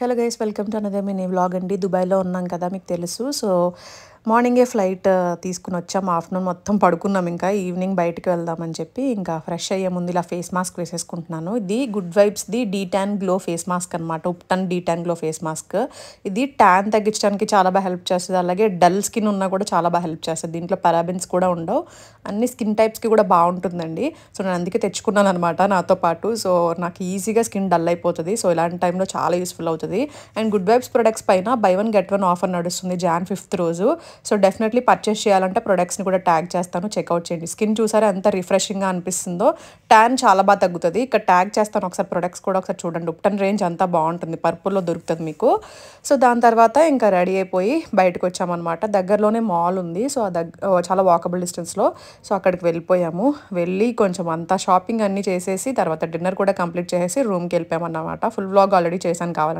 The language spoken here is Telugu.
hello guys welcome to another mini vlog అండి దుబాయ్లో ఉన్నాం కదా మీకు తెలుసు సో మార్నింగే ఫ్లైట్ తీసుకుని వచ్చాం ఆఫ్టర్నూన్ మొత్తం పడుకున్నాం ఇంకా ఈవినింగ్ బయటకు వెళ్దామని చెప్పి ఇంకా ఫ్రెష్ అయ్యే ముందు ఇలా ఫేస్ మాస్క్ వేసేసుకుంటున్నాను ఇది good the de tan glow face mask అనమాట ubtan de tan glow face mask ఇది ట్యాన్ తగ్గించడానికి చాలా బాగా హెల్ప్ చేస్తుంది అలాగే డల్ స్కిన్ ఉన్నా కూడా చాలా బాగా హెల్ప్ చేస్తుంది దీంట్లో పెరాబిన్స్ కూడా ఉండవు అన్ని స్కిన్ టైప్స్కి కూడా బాగుంటుందండి సో నేను అందుకే తెచ్చుకున్నాను అనమాట నాతో పాటు సో నాకు ఈజీగా స్కిన్ డల్ అయిపోతుంది సో ఇలాంటి టైంలో చాలా యూస్ఫుల్ అవుతుంది అండ్ గుడ్ వైబ్స్ ప్రొడక్ట్స్ పైన buy one get one offer నడుస్తుంది జాన్ ఫిఫ్త్ రోజు సో డెఫినెట్లీ పర్చేస్ చేయాలంటే ప్రొడక్ట్స్ని కూడా ట్యాగ్ చేస్తాను చెక్అవుట్ చేయండి స్కిన్ చూసారా ఎంత రిఫ్రెషింగ్గా అనిపిస్తుందో ట్యాన్ చాలా బాగా తగ్గుతుంది ఇక్కడ ట్యాగ్ చేస్తాను ఒకసారి ప్రొడక్ట్స్ కూడా ఒకసారి చూడండి ఉప్టన్ రేంజ్ అంతా బాగుంటుంది పర్పుల్లో దొరుకుతుంది మీకు సో దాని తర్వాత ఇంకా రెడీ అయిపోయి బయటకు వచ్చామన్నమాట దగ్గరలోనే మాల్ ఉంది సో ఆ దగ్గర చాలా వాకబుల్ డిస్టెన్స్లో సో అక్కడికి వెళ్ళిపోయాము వెళ్ళి కొంచెం అంతా షాపింగ్ అన్నీ చేసేసి తర్వాత డిన్నర్ కూడా కంప్లీట్ చేసేసి రూమ్కి వెళ్ళిపోయామన్నమాట ఫుల్ బ్లాగ్ ఆల్రెడీ చేశాను కావాలి